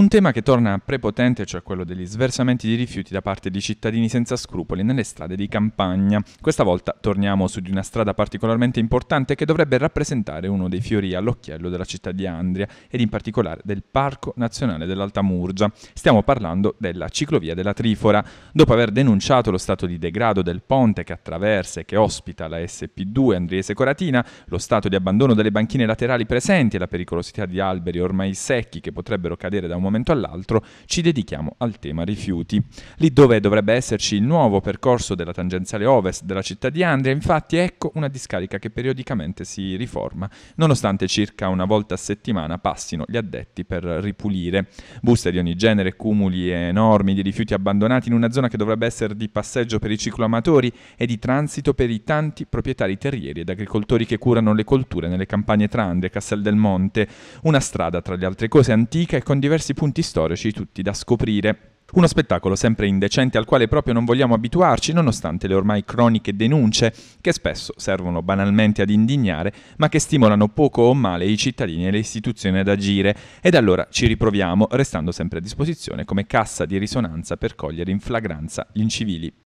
Un tema che torna prepotente, cioè quello degli sversamenti di rifiuti da parte di cittadini senza scrupoli nelle strade di campagna. Questa volta torniamo su di una strada particolarmente importante che dovrebbe rappresentare uno dei fiori all'occhiello della città di Andria ed in particolare del Parco Nazionale dell'Alta Murgia. Stiamo parlando della ciclovia della Trifora. Dopo aver denunciato lo stato di degrado del ponte che attraversa e che ospita la SP2 Andriese Coratina, lo stato di abbandono delle banchine laterali presenti e la pericolosità di alberi ormai secchi che potrebbero cadere da un momento momento all'altro ci dedichiamo al tema rifiuti. Lì dove dovrebbe esserci il nuovo percorso della tangenziale ovest della città di Andria, infatti ecco una discarica che periodicamente si riforma, nonostante circa una volta a settimana passino gli addetti per ripulire. Buste di ogni genere, cumuli enormi di rifiuti abbandonati in una zona che dovrebbe essere di passeggio per i cicloamatori e di transito per i tanti proprietari terrieri ed agricoltori che curano le colture nelle campagne tra Andria e Castel del Monte, una strada tra le altre cose antica e con diversi punti storici tutti da scoprire. Uno spettacolo sempre indecente al quale proprio non vogliamo abituarci, nonostante le ormai croniche denunce, che spesso servono banalmente ad indignare, ma che stimolano poco o male i cittadini e le istituzioni ad agire, ed allora ci riproviamo, restando sempre a disposizione come cassa di risonanza per cogliere in flagranza gli incivili.